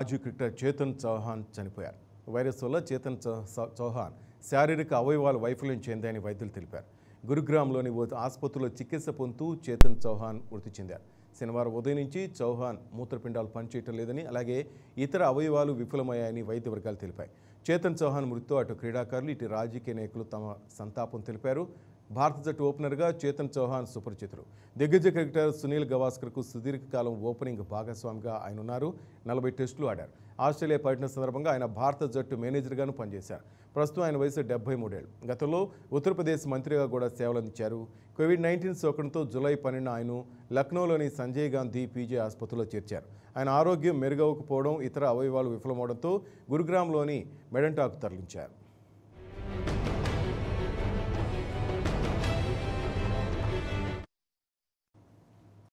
మాజీ క్రికెటర్ చేతన్ చౌహాన్ చనిపోయారు వైరస్ వల్ల చేతన్ చౌహాన్ శారీరక అవయవాలు వైఫల్యం చెందాయని వైద్యులు తెలిపారు గురుగ్రామ్లోని ఓ ఆసుపత్రిలో చికిత్స పొందుతూ చేతన్ చౌహాన్ మృతి చెందారు శనివారం ఉదయం నుంచి చౌహాన్ మూత్రపిండాలు పనిచేయటం లేదని అలాగే ఇతర అవయవాలు విఫలమయ్యాయని వైద్య వర్గాలు తెలిపాయి చేతన్ చౌహాన్ మృతితో అటు క్రీడాకారులు ఇటు రాజకీయ నాయకులు తమ సంతాపం తెలిపారు భారత జట్టు ఓపెనర్గా చేతన్ చౌహాన్ సుపరిచితుడు దిగ్గజ క్రికెటర్ సునీల్ గవాస్కర్కు సుదీర్ఘకాలం ఓపెనింగ్ భాగస్వామిగా ఆయన ఉన్నారు నలభై టెస్టులు ఆడారు ఆస్ట్రేలియా పర్యటన సందర్భంగా ఆయన భారత జట్టు మేనేజర్గాను పనిచేశారు ప్రస్తుతం ఆయన వయసు డెబ్బై మూడేళ్ళు గతంలో ఉత్తరప్రదేశ్ మంత్రిగా కూడా సేవలందించారు కోవిడ్ నైన్టీన్ సోకడంతో జులై పన్నెండు ఆయన లక్నోలోని సంజయ్ గాంధీ పీజీ ఆసుపత్రిలో చేర్చారు ఆయన ఆరోగ్యం మెరుగవకపోవడం ఇతర అవయవాలు విఫలమవడంతో గురుగ్రామ్లోని మెడంటాకు తరలించారు